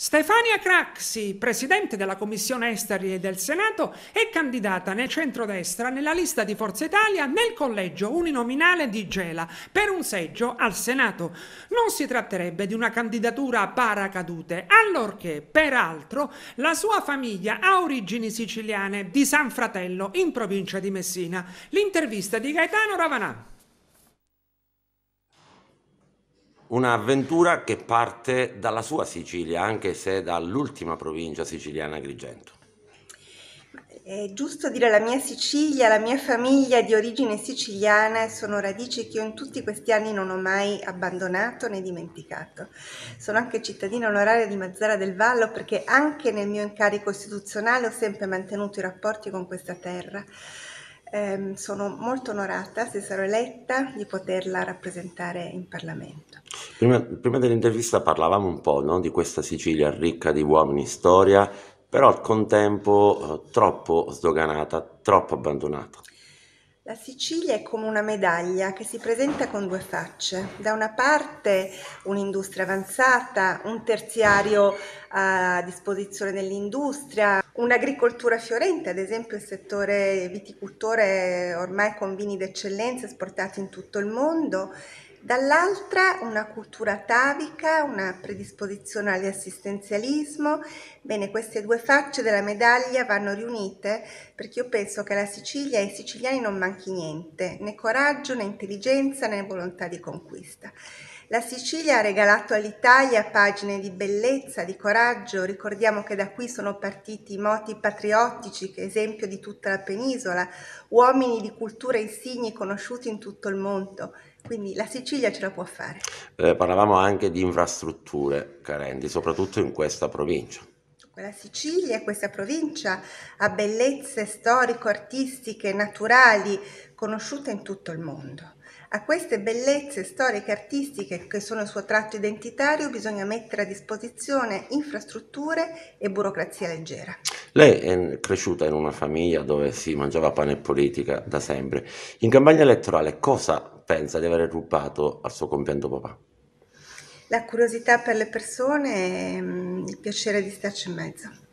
Stefania Craxi, presidente della Commissione Esteri e del Senato, è candidata nel centrodestra nella lista di Forza Italia nel collegio uninominale di Gela per un seggio al Senato. Non si tratterebbe di una candidatura a paracadute, allorché, peraltro, la sua famiglia ha origini siciliane di San Fratello, in provincia di Messina. L'intervista di Gaetano Ravanà. Un'avventura che parte dalla sua Sicilia, anche se dall'ultima provincia siciliana Agrigento. È giusto dire la mia Sicilia, la mia famiglia di origine siciliana sono radici che io in tutti questi anni non ho mai abbandonato né dimenticato. Sono anche cittadina onoraria di Mazzara del Vallo perché anche nel mio incarico istituzionale ho sempre mantenuto i rapporti con questa terra. Eh, sono molto onorata, se sarò eletta, di poterla rappresentare in Parlamento. Prima, prima dell'intervista parlavamo un po' no, di questa Sicilia ricca di uomini, storia, però al contempo eh, troppo sdoganata, troppo abbandonata. La Sicilia è come una medaglia che si presenta con due facce. Da una parte un'industria avanzata, un terziario a disposizione dell'industria, Un'agricoltura fiorente, ad esempio il settore viticultore ormai con vini d'eccellenza esportati in tutto il mondo, dall'altra una cultura atavica, una predisposizione all'assistenzialismo. Bene, queste due facce della medaglia vanno riunite perché io penso che alla Sicilia e ai siciliani non manchi niente, né coraggio, né intelligenza, né volontà di conquista. La Sicilia ha regalato all'Italia pagine di bellezza, di coraggio, ricordiamo che da qui sono partiti moti patriottici, che esempio di tutta la penisola, uomini di cultura insigni conosciuti in tutto il mondo. Quindi la Sicilia ce la può fare. Eh, parlavamo anche di infrastrutture carenti, soprattutto in questa provincia. La Sicilia, questa provincia, ha bellezze storico-artistiche, naturali, conosciute in tutto il mondo. A queste bellezze storiche artistiche, che sono il suo tratto identitario, bisogna mettere a disposizione infrastrutture e burocrazia leggera. Lei è cresciuta in una famiglia dove si mangiava pane e politica da sempre. In campagna elettorale cosa pensa di aver rubato al suo compianto papà. La curiosità per le persone e mm, il piacere di starci in mezzo.